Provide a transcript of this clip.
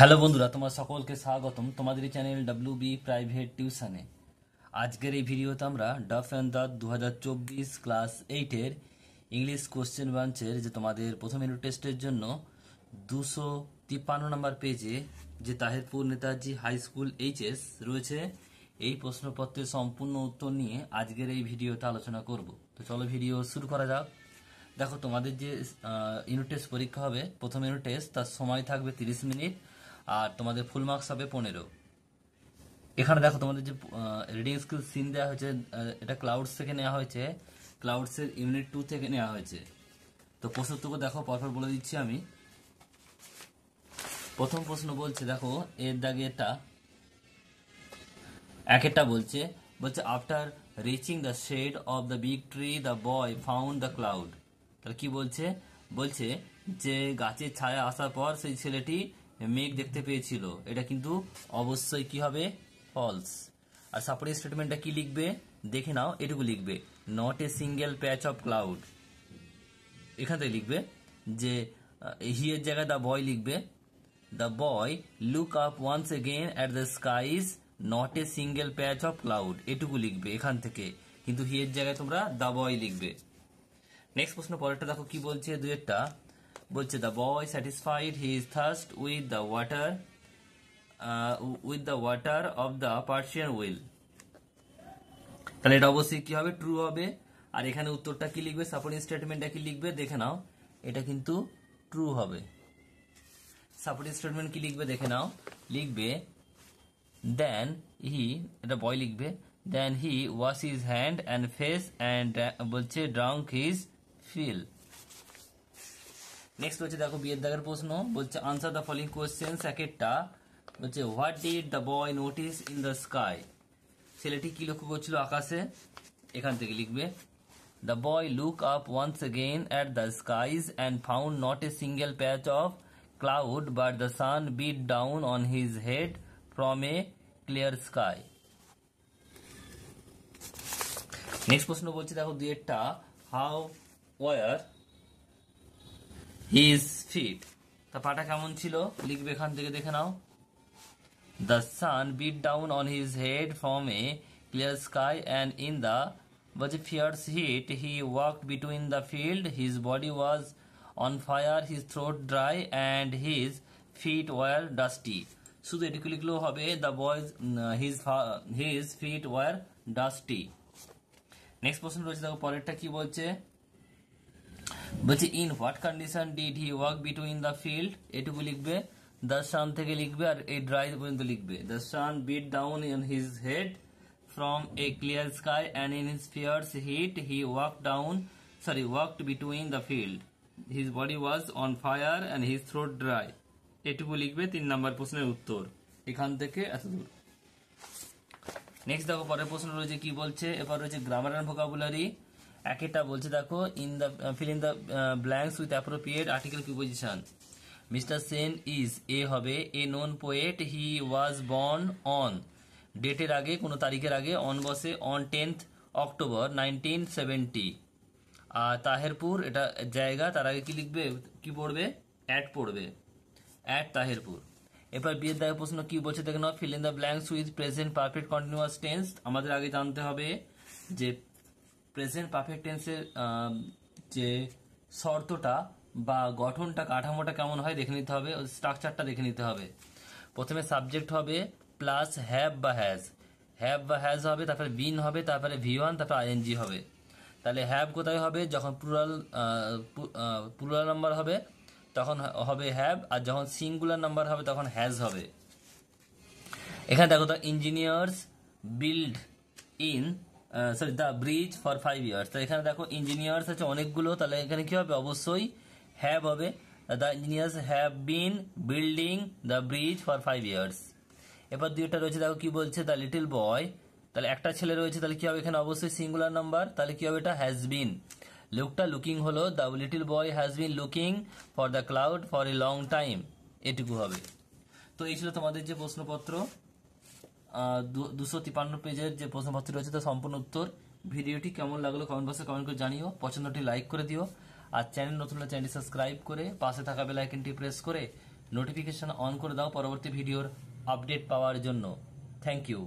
Hello বন্ধুরা তোমার সকলকে স্বাগতম তোমাদের এই চ্যানেল ডাব্লিউ বি প্রাইভেট টিউশানে আজকের এই ভিডিওতে আমরা ডাফ অ্যান্ড দা দু হাজার চব্বিশ ক্লাস এইটের ইংলিশ কোশ্চেন ব্রাঞ্চের যে তোমাদের প্রথম ইউনিট টেস্টের জন্য দুশো তিপ্পান্ন নম্বর পেজে যে Tahirpur Netaji high school HS রয়েছে এই প্রশ্নপত্রের সম্পূর্ণ উত্তর নিয়ে আজকের এই ভিডিওতে আলোচনা করব তো চলো ভিডিও শুরু করা যাক দেখো তোমাদের যে ইউনিট টেস্ট পরীক্ষা হবে প্রথম ইউনিট টেস্ট তার সময় থাকবে তিরিশ মিনিট আর তোমাদের ফুল মার্কস হবে পনেরো এখানে দেখো তোমাদের যে রিডিং স্কিল সিন দেওয়া হয়েছে এটা ক্লাউডস থেকে নেওয়া হয়েছে ক্লাউডসের ইউনিট টু থেকে নেওয়া হয়েছে তো প্রশ্নটুকু দেখো পরপর বলে দিচ্ছি আমি প্রথম প্রশ্ন বলছে দেখো এর দাগে এটা এক একটা বলছে বলছে after reaching the shade of the big tree the boy found the cloud তাহলে কি বলছে বলছে যে গাছের ছায়া আসার পর সেই ছেলেটি মেঘ দেখতে পেয়েছিল এটা কিন্তু অবশ্যই কি হবে ফলস আর সাপোর্টিং স্টেটমেন্টটা কি লিখবে দেখে নাও এটুকু লিখবে not a single patch of cloud এখান থেকে লিখবে যে হিয়ের জায়গায় দ্য বয় লিখবে the boy look up once again at the skies not a single patch of cloud এটুকু লিখবে এখান থেকে কিন্তু হিয়ের জায়গায় তোমরা দ্য বয় লিখবে নেক্সট প্রশ্ন পরেরটা দেখো কি বলছে দুয়েরটা বলছে the boy satisfied his thirst with the water with the water of the Persian wheel তাহলে এটা অবশ্যই কি হবে ট্রু হবে আর এখানে উত্তরটা কি লিখবে সাপোর্টিং স্টেটমেন্টটা কি লিখবে দেখে নাও এটা কিন্তু ট্রু হবে সাপোর্টিং স্টেটমেন্ট কি লিখবে দেখে নাও লিখবে দেন হি এটা বয় লিখবে then he wash his hand and face and বলছে ড্রাঙ্ক হিজ ফিল নেক্সট হচ্ছে দেখো বিয়ের দাগের প্রশ্ন বলছে আনসার দ্য ফলোইং কোয়েশ্চেন এক বলছে what did the boy notice in the sky ছেলেটি কি লক্ষ্য করছিল আকাশে এখান থেকে লিখবে the boy look up once again at the skies and found not a single patch of cloud but the sun beat down on his head from a clear sky next প্রশ্ন বলছে দেখো একটা হাউ ওয়ার হিজ ফিট তা পাটা কেমন ছিল লিখবে এখান থেকে দেখে নাও the sun beat down on his head from a clear sky and in the was a fierce heat. He walked between the field. His body was on fire his throat dry and his feet were dusty. শুধু এটুকু লিখলেও হবে the boy's his his feet were dusty next প্রশ্ন রয়েছে দেখো পরেরটা কি বলছে বলছি in what condition did he work between the field এটুকু লিখবে দ্য সান থেকে লিখবে আর এই ড্রাই পর্যন্ত লিখবে the sun beat down in his head from a clear sky and in his fierce heat he work down sorry worked between the field his body was on fire and his throat dry এটুকু লিখবে তিন নম্বর প্রশ্নের উত্তর এখান থেকে এত দূর next দেখো পরের প্রশ্ন রয়েছে কি বলছে এবার রয়েছে গ্রামার অ্যান্ড ভোকাবুলারি একেটা বলছে দেখো in the fill in the blanks with appropriate article preposition mister Sen is a হবে a known poet he was born on ডেটের আগে কোনো তারিখের আগে অন বসে on tenth October nineteen seventy আর তাহেরপুর এটা জায়গা তার আগে কি লিখবে কি পড়বে অ্যাট পড়বে অ্যাট তাহেরপুর এবার বিয়ের দায়ের প্রশ্ন কি বলছে দেখে নাও fill in the blanks with present perfect continuous tense আমাদের আগে জানতে হবে যে প্রেজেন্ট পারফেক্ট টেন্সের যে শর্তটা বা গঠনটা কাঠামোটা কেমন হয় দেখে নিতে হবে স্ট্রাকচারটা দেখে নিতে হবে প্রথমে সাবজেক্ট হবে প্লাস হ্যাভ বা হ্যাজ হ্যাভ বা হ্যাজ হবে তারপরে বিন হবে তারপরে ভি ওয়ান তারপরে আইএনজি হবে তাহলে হ্যাভ কোথায় হবে যখন প্লুরাল প্লুরাল নাম্বার হবে তখন হবে হ্যাভ আর যখন সিঙ্গুলার নাম্বার হবে তখন হ্যাজ হবে এখানে দেখো তো engineers build in sorry the bridge for five years তাহলে এখানে দেখো ইঞ্জিনিয়ার্স আছে অনেকগুলো তাহলে এখানে কি হবে অবশ্যই হ্যাভ হবে the engineers have been building the bridge for five years এবার দুইটা রয়েছে দেখো কি বলছে দ্য লিটল বয় তাহলে একটা ছেলে রয়েছে তাহলে কি হবে এখানে অবশ্যই সিঙ্গুলার নাম্বার তাহলে কি হবে এটা হ্যাজ বিন লোকটা লুকিং হলো the little boy has been looking for the cloud for a long time এটুকু হবে তো এই ছিল তোমাদের যে প্রশ্নপত্র দুশো তিপান্ন পেজের যে প্রশ্নপত্র রয়েছে তার সম্পূর্ণ উত্তর ভিডিওটি কেমন লাগলো কমেন্ট বক্সে কমেন্ট করে জানিও পছন্দটি লাইক করে দিও আর চ্যানেল নতুন চ্যানেলটি সাবস্ক্রাইব করে পাশে থাকা বেল আইকনটি প্রেস করে নোটিফিকেশন অন করে দাও পরবর্তী ভিডিওর আপডেট পাওয়ার জন্য থ্যাংক ইউ